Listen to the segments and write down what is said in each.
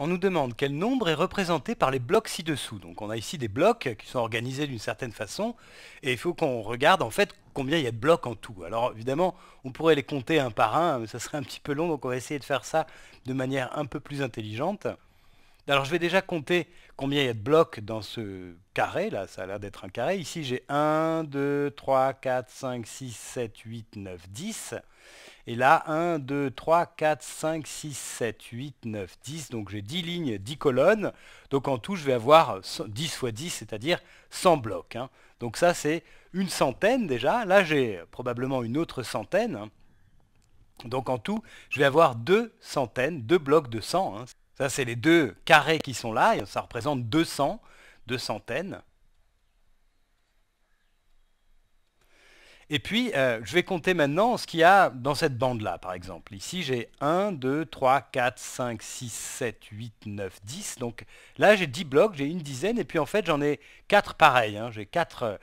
on nous demande quel nombre est représenté par les blocs ci-dessous. Donc on a ici des blocs qui sont organisés d'une certaine façon, et il faut qu'on regarde en fait combien il y a de blocs en tout. Alors évidemment, on pourrait les compter un par un, mais ça serait un petit peu long, donc on va essayer de faire ça de manière un peu plus intelligente. Alors je vais déjà compter combien il y a de blocs dans ce carré, là ça a l'air d'être un carré. Ici j'ai 1, 2, 3, 4, 5, 6, 7, 8, 9, 10. Et là 1, 2, 3, 4, 5, 6, 7, 8, 9, 10. Donc j'ai 10 lignes, 10 colonnes. Donc en tout je vais avoir 10 fois 10, c'est-à-dire 100 blocs. Hein. Donc ça c'est une centaine déjà. Là j'ai probablement une autre centaine. Hein. Donc en tout, je vais avoir deux centaines, deux blocs de 100. Ça, c'est les deux carrés qui sont là, et ça représente 200, deux centaines. Et puis, euh, je vais compter maintenant ce qu'il y a dans cette bande-là, par exemple. Ici, j'ai 1, 2, 3, 4, 5, 6, 7, 8, 9, 10. Donc là, j'ai 10 blocs, j'ai une dizaine, et puis en fait, j'en ai 4 pareils. Hein. J'ai 4,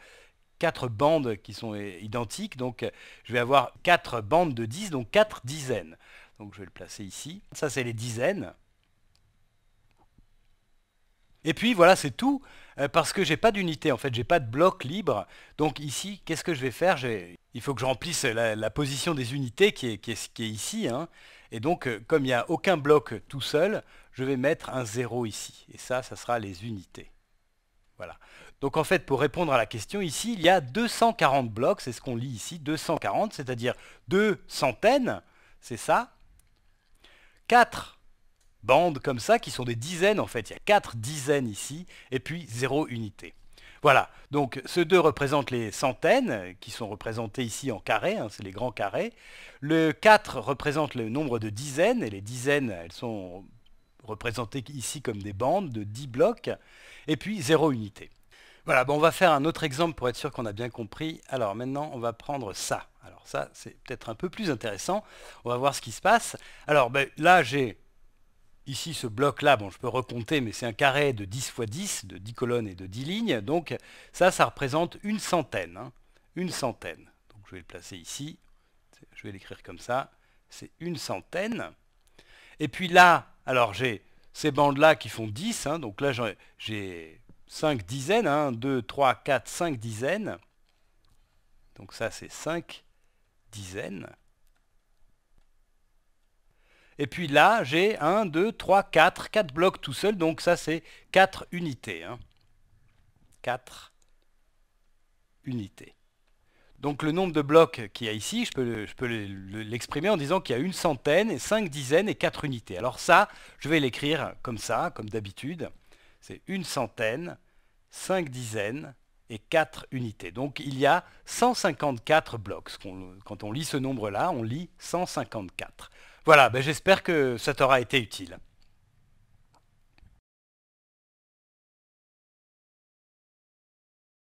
4, bandes qui sont identiques, donc je vais avoir 4 bandes de 10, donc 4 dizaines. Donc je vais le placer ici. Ça, c'est les dizaines. Et puis voilà, c'est tout, euh, parce que j'ai pas d'unité, en fait, j'ai pas de bloc libre. Donc ici, qu'est-ce que je vais faire Il faut que je remplisse la, position des unités qui est, ici. Hein. Et donc, euh, comme il n'y a aucun bloc tout seul, je vais mettre un 0 ici. Et ça, ça sera les unités. Voilà. Donc en fait, pour répondre à la question, ici, il y a 240 blocs, c'est ce qu'on lit ici, 240, c'est-à-dire deux centaines, c'est ça, 4 bandes comme ça, qui sont des dizaines en fait. Il y a 4 dizaines ici, et puis 0 unité. Voilà, donc ce 2 représente les centaines, qui sont représentées ici en carré, hein, c'est les grands carrés. Le 4 représente le nombre de dizaines, et les dizaines, elles sont représentées ici comme des bandes de 10 blocs, et puis 0 unité. Voilà, bon, on va faire un autre exemple pour être sûr qu'on a bien compris. Alors maintenant, on va prendre ça. Alors ça, c'est peut-être un peu plus intéressant. On va voir ce qui se passe. Alors ben, là, j'ai Ici, ce bloc-là, bon, je peux recompter, mais c'est un carré de 10 x 10, de 10 colonnes et de 10 lignes. Donc ça, ça représente une centaine. Hein. une centaine. Donc je vais le placer ici. Je vais l'écrire comme ça. C'est une centaine. Et puis là, alors j'ai ces bandes-là qui font 10. Hein. donc là, j'ai 5 dizaines. 1, 2, 3, 4, 5 dizaines. Donc ça, c'est 5 dizaines. Et puis là, j'ai 1, 2, 3, 4, 4 blocs tout seul, donc ça c'est 4 unités. 4 hein. unités. Donc le nombre de blocs qu'il y a ici, je peux, je peux l'exprimer en disant qu'il y a une centaine, et 5 dizaines et 4 unités. Alors ça, je vais l'écrire comme ça, comme d'habitude. C'est une centaine, 5 dizaines et 4 unités. Donc il y a 154 blocs. Quand on lit ce nombre-là, on lit 154. Voilà, ben j'espère que ça t'aura été utile.